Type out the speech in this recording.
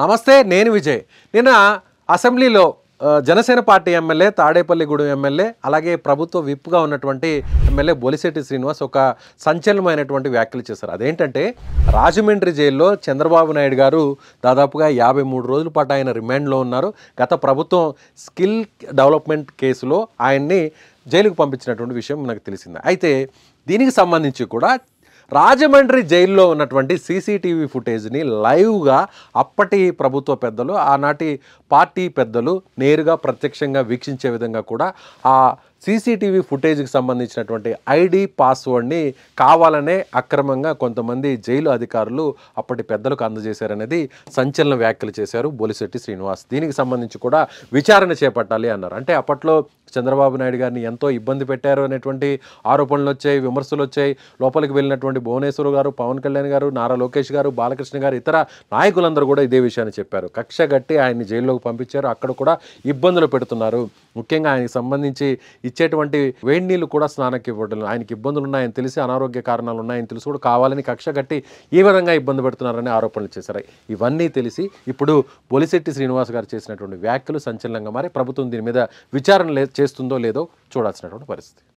నమస్తే నేను విజయ్ నిన్న అసెంబ్లీలో Janasena party MLA Tadepalligudem MLA అలాగే ప్రభుత్వ విప్గా ఉన్నటువంటి ఎమ్మెల్యే బొలిశెట్టి శ్రీనివాస్ ఒక సంచలనమైనటువంటి వ్యాఖ్యలు చేశారు అదేంటంటే రాజమండ్రి జైల్లో చంద్రబాబు నాయుడు గారు దాదాపుగా యాభై మూడు రోజుల పాటు ఆయన రిమాండ్లో ఉన్నారు గత ప్రభుత్వం స్కిల్ డెవలప్మెంట్ కేసులో ఆయన్ని జైలుకు పంపించినటువంటి విషయం మనకు తెలిసింది అయితే దీనికి సంబంధించి కూడా రాజమండ్రి జైల్లో ఉన్నటువంటి సీసీటీవీ ఫుటేజ్ని లైవ్గా అప్పటి ప్రభుత్వ పెద్దలు ఆనాటి పార్టీ పెద్దలు నేరుగా ప్రత్యక్షంగా వీక్షించే విధంగా కూడా ఆ సీసీటీవీ ఫుటేజ్కి సంబంధించినటువంటి ఐడి పాస్వర్డ్ని కావాలనే అక్రమంగా కొంతమంది జైలు అధికారులు అప్పటి పెద్దలకు అందజేశారనేది సంచలన వ్యాఖ్యలు చేశారు బొలిశెట్టి శ్రీనివాస్ దీనికి సంబంధించి కూడా విచారణ చేపట్టాలి అన్నారు అంటే అప్పట్లో చంద్రబాబు నాయుడు గారిని ఎంతో ఇబ్బంది పెట్టారు అనేటువంటి ఆరోపణలు వచ్చాయి విమర్శలు వచ్చాయి లోపలికి వెళ్ళినటువంటి ఉన్నటువంటి భువనేశ్వర్ గారు పవన్ కళ్యాణ్ గారు నారా లోకేష్ గారు బాలకృష్ణ గారు ఇతర నాయకులందరూ కూడా ఇదే విషయాన్ని చెప్పారు కక్ష గట్టి ఆయన్ని జైల్లోకి పంపించారు అక్కడ కూడా ఇబ్బందులు పెడుతున్నారు ముఖ్యంగా ఆయనకి సంబంధించి ఇచ్చేటువంటి వేడి నీళ్లు కూడా స్నానకి ఇవ్వడం ఆయనకి ఇబ్బందులు ఉన్నాయని తెలిసి అనారోగ్య కారణాలు ఉన్నాయని తెలిసి కూడా కావాలని కక్ష కట్టి ఈ విధంగా ఇబ్బంది పెడుతున్నారని ఆరోపణలు చేశారు ఇవన్నీ తెలిసి ఇప్పుడు బొలిశెట్టి శ్రీనివాస్ గారు చేసినటువంటి వ్యాఖ్యలు సంచలనంగా మారి ప్రభుత్వం దీని మీద విచారణ చేస్తుందో లేదో చూడాల్సినటువంటి పరిస్థితి